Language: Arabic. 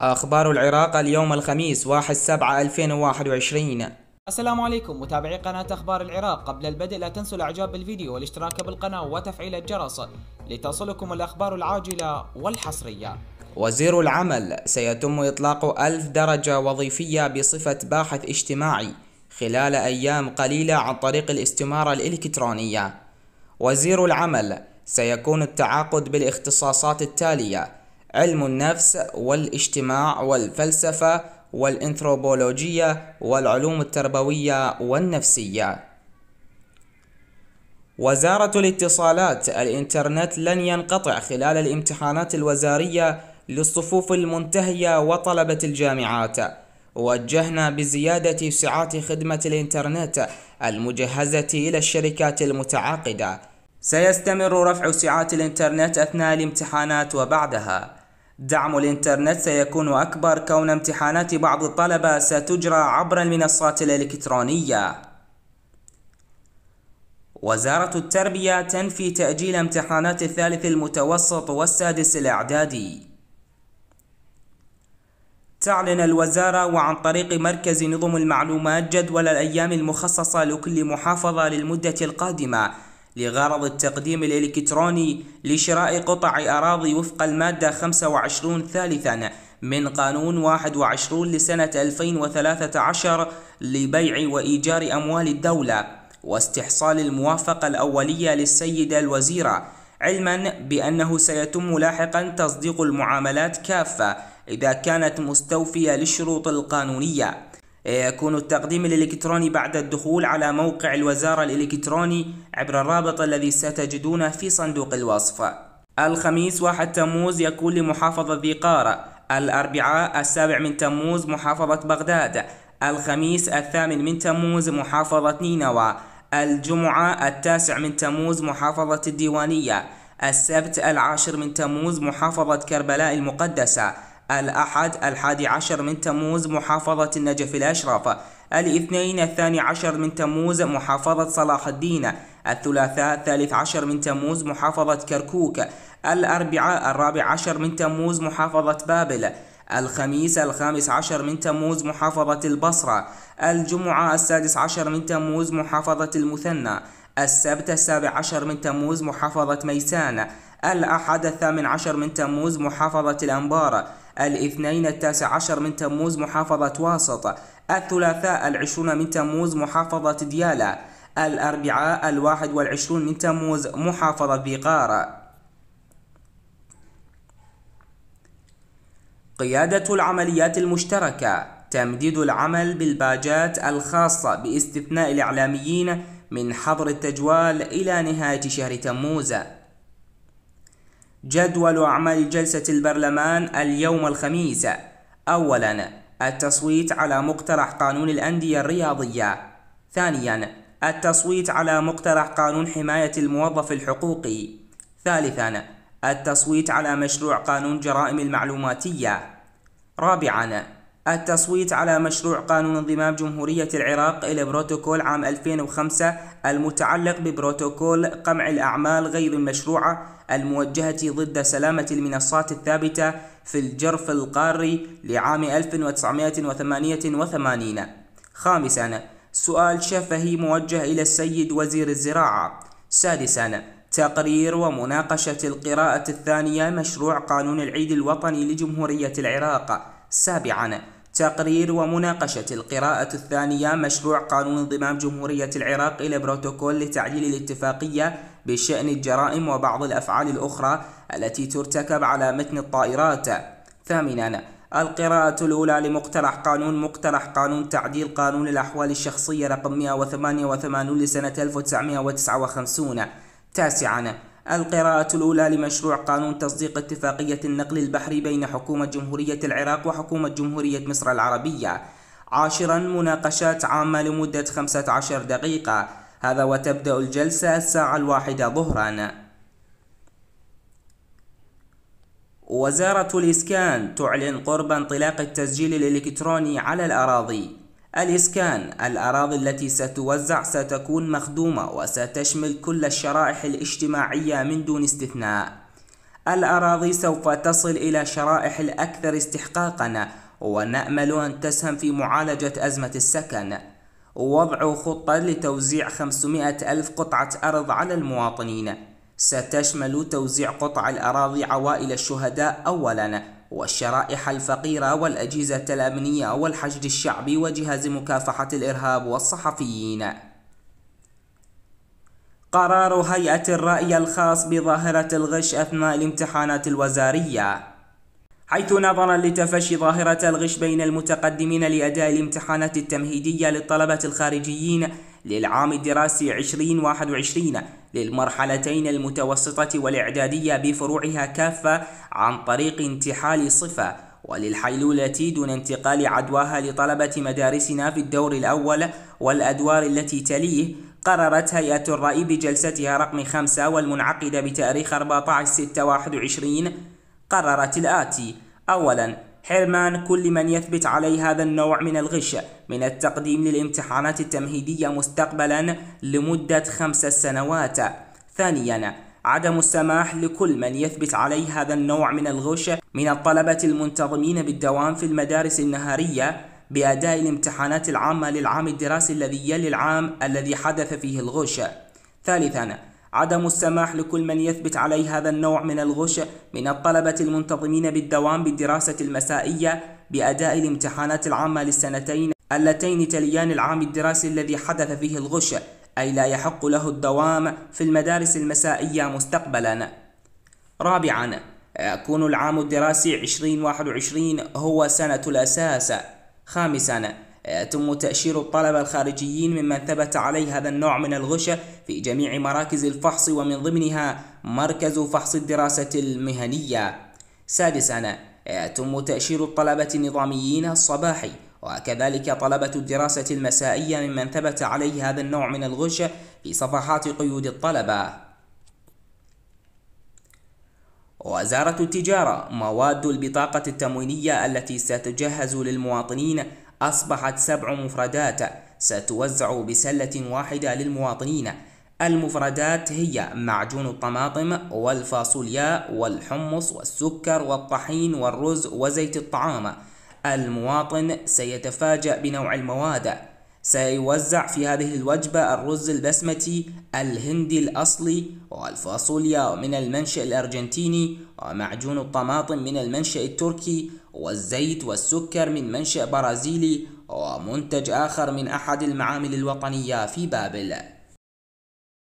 أخبار العراق اليوم الخميس 1/7/2021 السلام عليكم متابعي قناة أخبار العراق قبل البدء لا تنسوا الإعجاب بالفيديو والاشتراك بالقناة وتفعيل الجرس لتصلكم الأخبار العاجلة والحصرية وزير العمل سيتم إطلاق ألف درجة وظيفية بصفة باحث اجتماعي خلال أيام قليلة عن طريق الاستمارة الإلكترونية وزير العمل سيكون التعاقد بالاختصاصات التالية علم النفس والاجتماع والفلسفة والانثروبولوجية والعلوم التربوية والنفسية وزارة الاتصالات الإنترنت لن ينقطع خلال الامتحانات الوزارية للصفوف المنتهية وطلبة الجامعات وجهنا بزيادة سعات خدمة الإنترنت المجهزة إلى الشركات المتعاقدة سيستمر رفع سعات الإنترنت أثناء الامتحانات وبعدها دعم الإنترنت سيكون أكبر كون امتحانات بعض الطلبة ستجرى عبر المنصات الإلكترونية. وزارة التربية تنفي تأجيل امتحانات الثالث المتوسط والسادس الإعدادي. تعلن الوزارة وعن طريق مركز نظم المعلومات جدول الأيام المخصصة لكل محافظة للمدة القادمة لغرض التقديم الإلكتروني لشراء قطع أراضي وفق المادة 25 ثالثا من قانون 21 لسنة 2013 لبيع وإيجار أموال الدولة واستحصال الموافقة الأولية للسيدة الوزيرة علما بأنه سيتم لاحقا تصديق المعاملات كافة إذا كانت مستوفية للشروط القانونية يكون التقديم الإلكتروني بعد الدخول على موقع الوزارة الإلكتروني عبر الرابط الذي ستجدونه في صندوق الوصف الخميس 1 تموز يكون لمحافظة ذي قارة الأربعاء السابع من تموز محافظة بغداد الخميس الثامن من تموز محافظة نينوى الجمعة التاسع من تموز محافظة الديوانية السبت العاشر من تموز محافظة كربلاء المقدسة الأحد الحادي عشر من تموز محافظة النجف الأشرف الاثنين الثاني عشر من تموز محافظة صلاح الدين الثلاثاء الثالث عشر من تموز محافظة كركوك الأربعاء الرابع عشر من تموز محافظة بابل الخميس الخامس عشر من تموز محافظة البصرة الجمعة السادس عشر من تموز محافظة المثنى السبت السابع عشر من تموز محافظة ميسان الأحد الثامن عشر من تموز محافظة الأنبار الاثنين التاسع عشر من تموز محافظة واسط الثلاثاء العشرون من تموز محافظة ديالى الأربعاء الواحد والعشرون من تموز محافظة بقارة قيادة العمليات المشتركة تمديد العمل بالباجات الخاصة باستثناء الإعلاميين من حظر التجوال إلى نهاية شهر تموز جدول أعمال جلسة البرلمان اليوم الخميس أولا التصويت على مقترح قانون الأندية الرياضية ثانيا التصويت على مقترح قانون حماية الموظف الحقوقي ثالثا التصويت على مشروع قانون جرائم المعلوماتية رابعا التصويت على مشروع قانون انضمام جمهورية العراق إلى بروتوكول عام 2005 المتعلق ببروتوكول قمع الأعمال غير المشروعة الموجهة ضد سلامة المنصات الثابتة في الجرف القاري لعام 1988 خامسا سؤال شفهي موجه إلى السيد وزير الزراعة سادسا تقرير ومناقشة القراءة الثانية مشروع قانون العيد الوطني لجمهورية العراق سابعا تقرير ومناقشة القراءة الثانية مشروع قانون انضمام جمهورية العراق إلى بروتوكول لتعديل الاتفاقية بشأن الجرائم وبعض الأفعال الأخرى التي ترتكب على متن الطائرات ثامناً القراءة الأولى لمقترح قانون مقترح قانون تعديل قانون الأحوال الشخصية رقم 188 لسنة 1959 تاسعاً القراءة الأولى لمشروع قانون تصديق اتفاقية النقل البحري بين حكومة جمهورية العراق وحكومة جمهورية مصر العربية عاشرا مناقشات عامة لمدة 15 دقيقة هذا وتبدأ الجلسة الساعة الواحدة ظهرا وزارة الإسكان تعلن قرب انطلاق التسجيل الإلكتروني على الأراضي الإسكان الأراضي التي ستوزع ستكون مخدومة وستشمل كل الشرائح الاجتماعية من دون استثناء الأراضي سوف تصل إلى شرائح الأكثر استحقاقا ونأمل أن تسهم في معالجة أزمة السكن وضع خطة لتوزيع 500 ألف قطعة أرض على المواطنين ستشمل توزيع قطع الأراضي عوائل الشهداء أولاً والشرائح الفقيرة والأجهزة الأمنية والحشد الشعبي وجهاز مكافحة الإرهاب والصحفيين قرار هيئة الرأي الخاص بظاهرة الغش أثناء الامتحانات الوزارية حيث نظرا لتفشي ظاهرة الغش بين المتقدمين لأداء الامتحانات التمهيدية للطلبة الخارجيين للعام الدراسي 2021 للمرحلتين المتوسطة والإعدادية بفروعها كافة عن طريق انتحال صفة وللحيلولة دون انتقال عدواها لطلبة مدارسنا في الدور الأول والأدوار التي تليه قررت هيئة الرأي بجلستها رقم 5 والمنعقدة بتاريخ 14/6/21 قررت الآتي: أولاً حرمان كل من يثبت عليه هذا النوع من الغش من التقديم للامتحانات التمهيدية مستقبلا لمدة خمس سنوات ثانيا عدم السماح لكل من يثبت عليه هذا النوع من الغش من الطلبة المنتظمين بالدوام في المدارس النهارية بأداء الامتحانات العامة للعام الدراسي الذي يلي العام الذي حدث فيه الغش ثالثا عدم السماح لكل من يثبت عليه هذا النوع من الغش من الطلبة المنتظمين بالدوام بالدراسة المسائية بأداء الامتحانات العامة للسنتين اللتين تليان العام الدراسي الذي حدث فيه الغش أي لا يحق له الدوام في المدارس المسائية مستقبلا رابعا يكون العام الدراسي 2021 هو سنة الأساس خامسا يتم تأشير الطلبة الخارجيين ممن ثبت عليه هذا النوع من الغشة في جميع مراكز الفحص ومن ضمنها مركز فحص الدراسة المهنية سادسا يتم تأشير الطلبة النظاميين الصباحي وكذلك طلبة الدراسة المسائية ممن ثبت عليه هذا النوع من الغشة في صفحات قيود الطلبة وزارة التجارة مواد البطاقة التموينية التي ستجهز للمواطنين أصبحت سبع مفردات ستوزع بسلة واحدة للمواطنين المفردات هي معجون الطماطم والفاصوليا والحمص والسكر والطحين والرز وزيت الطعام المواطن سيتفاجأ بنوع المواد سيوزع في هذه الوجبة الرز البسمتي الهندي الأصلي والفاصوليا من المنشأ الأرجنتيني ومعجون الطماطم من المنشأ التركي والزيت والسكر من منشأ برازيلي ومنتج آخر من أحد المعامل الوطنية في بابل